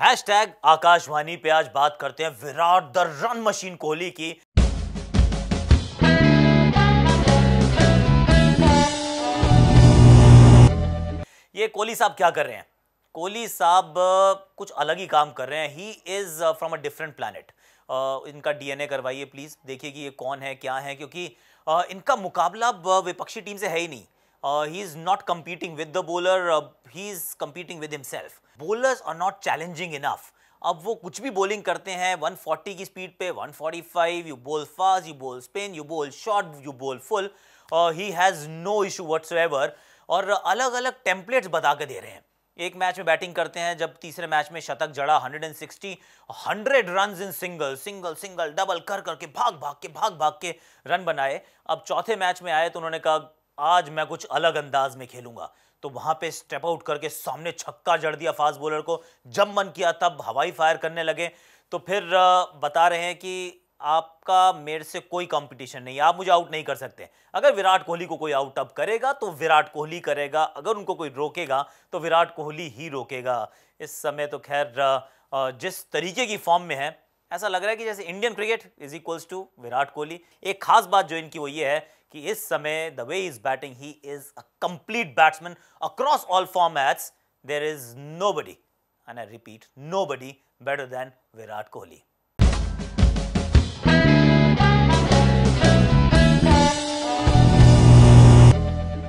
Hash tag Akashvani पे आज बात करते हैं Virat the run machine Kohli की ये कोहली साहब क्या कर रहे हैं कोहली साहब कुछ अलग ही काम कर रहे हैं he is from a different planet इनका डीएनए करवाइए प्लीज़ देखिए कि ये कौन है क्या है क्योंकि uh, इनका मुकाबला uh, विपक्षी टीम से है ही नहीं Uh, he is not competing with the bowler, uh, he is competing with himself. Bowlers are not challenging enough. अब वो कुछ भी बोलिंग करते हैं 140 की स्पीड पे 145 you bowl fast you bowl spin you bowl short you bowl full he has no issue what's और अलग अलग टेम्पलेट्स बता के दे रहे हैं एक मैच में बैटिंग करते हैं जब तीसरे मैच में शतक जड़ा 160 100 run in single single single double कर करके भाग भाग के भाग भाग के रन बनाए अब चौथे मैच में आए तो उन्होंने कहा आज मैं कुछ अलग अंदाज में खेलूंगा तो वहां पे स्टेप आउट करके सामने छक्का जड़ दिया फास्ट बॉलर को जब मन किया तब हवाई फायर करने लगे तो फिर बता रहे हैं कि आपका मेरे से कोई कंपटीशन नहीं आप मुझे आउट नहीं कर सकते अगर विराट कोहली को कोई आउट अब करेगा तो विराट कोहली करेगा अगर उनको कोई रोकेगा तो विराट कोहली ही रोकेगा इस समय तो खैर जिस तरीके की फॉर्म में है ऐसा लग रहा है कि जैसे Indian cricket is equals to Virat Kohli एक खास बात जो इनकी वो ये है He is same the way he is batting, he is a complete batsman across all formats. There is nobody, and I repeat, nobody better than Virat Kohli.